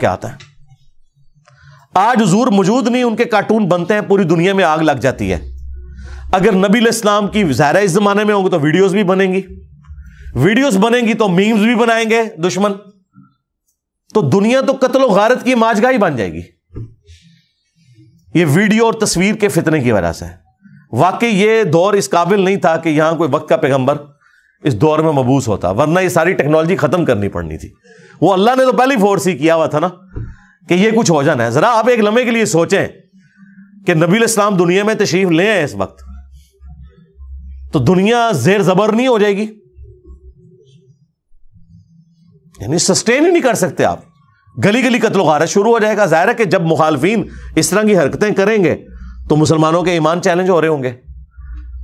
क्या आता है आज हजूर मौजूद नहीं उनके कार्टून बनते हैं पूरी दुनिया में आग लग जाती है अगर नबी इस्लाम की ज़ाहिर इस ज़माने में होंगे तो वीडियोस भी बनेंगी वीडियोस बनेंगी तो मीम्स भी बनाएंगे दुश्मन तो दुनिया तो कत्लो गारत की माजगा ही बन जाएगी ये वीडियो और तस्वीर के फितने की वजह से वाकई ये दौर इस काबिल नहीं था कि यहां कोई वक्त का पैगंबर इस दौर में मबूस होता वरना ये सारी टेक्नोलॉजी ख़त्म करनी पड़नी थी वो अल्लाह ने तो पहले ही फोर्स ही किया हुआ था ना कि ये कुछ हो जाना है ज़रा आप एक लम्हे के लिए सोचें कि नबी इस्लाम दुनिया में तशरीफ ले आए इस वक्त तो दुनिया जेर ज़बर नहीं हो जाएगी यानी सस्टेन ही नहीं कर सकते आप गली गली कत्ल गारा शुरू हो जाएगा जाहिर है कि जब मुखालफी इस तरह की हरकतें करेंगे तो मुसलमानों के ईमान चैलेंज हो रहे होंगे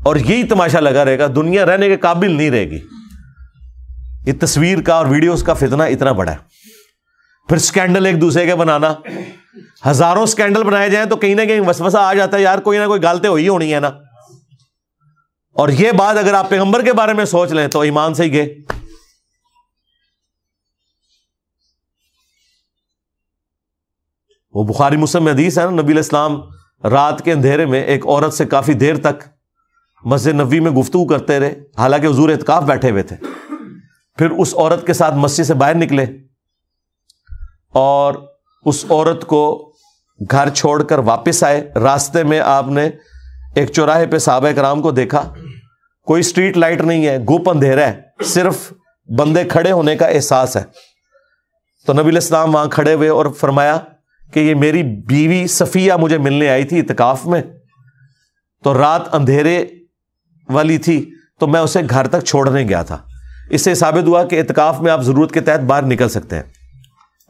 और यही तमाशा लगा रहेगा दुनिया रहने के काबिल नहीं रहेगी ये तस्वीर का और वीडियोस का फितना इतना बड़ा है फिर स्कैंडल एक दूसरे के बनाना हजारों स्कैंडल बनाए जाए तो कहीं ना कहीं वसवसा आ जाता है यार कोई ना कोई गालते हुई होनी है ना और ये बात अगर आप पैगंबर के बारे में सोच लें तो ईमान से ही गए वो बुखारी मुस्लिम हदीस है ना नबी इस्लाम रात के अंधेरे में एक औरत से काफी देर तक मस्जिद नबी में गुफ्तु करते रहे हालांकि हजूर एहतकाफ बैठे हुए थे फिर उस औरत के साथ मस्जिद से बाहर निकले और उस औरत को घर छोड़कर वापस आए रास्ते में आपने एक चौराहे पे साहब कराम को देखा कोई स्ट्रीट लाइट नहीं है गुप अंधेरा है सिर्फ बंदे खड़े होने का एहसास है तो नबी इस्लाम वहां खड़े हुए और फरमाया कि ये मेरी बीवी सफ़िया मुझे मिलने आई थी इतकाफ में तो रात अंधेरे वाली थी तो मैं उसे घर तक छोड़ने गया था इससे साबित हुआ कि इतकाफ में आप ज़रूरत के तहत बाहर निकल सकते हैं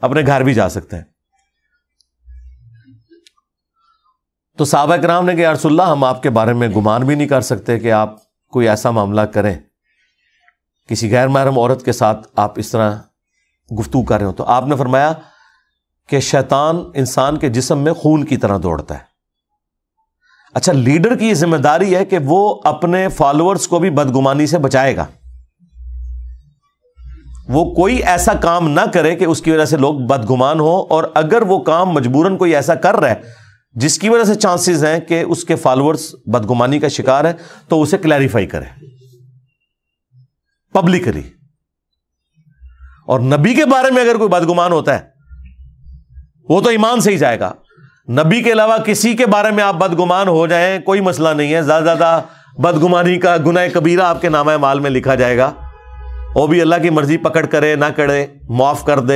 अपने घर भी जा सकते हैं तो सबक कराम ने कहा अरसुल्ला हम आपके बारे में गुमान भी नहीं कर सकते कि आप कोई ऐसा मामला करें किसी गैर महरम औरत के साथ आप इस तरह गुफ्तु कर रहे हो तो आपने फरमाया कि शैतान इंसान के जिसम में खून की तरह दौड़ता है अच्छा लीडर की जिम्मेदारी है कि वो अपने फॉलोअर्स को भी बदगुमानी से बचाएगा वो कोई ऐसा काम ना करे कि उसकी वजह से लोग बदगुमान हो और अगर वो काम मजबूरन कोई ऐसा कर रहा है जिसकी वजह से चांसेस हैं कि उसके फॉलोअर्स बदगुमानी का शिकार है तो उसे क्लैरिफाई करे पब्लिकली और नबी के बारे में अगर कोई बदगुमान होता है वो तो ईमान से ही जाएगा नबी के अलावा किसी के बारे में आप बदगुमान हो जाए कोई मसला नहीं है ज्यादा ज्यादा बदगुमानी का गुनाह कबीरा आपके नामा माल में लिखा जाएगा वो भी अल्लाह की मर्जी पकड़ करे ना करे माफ कर दे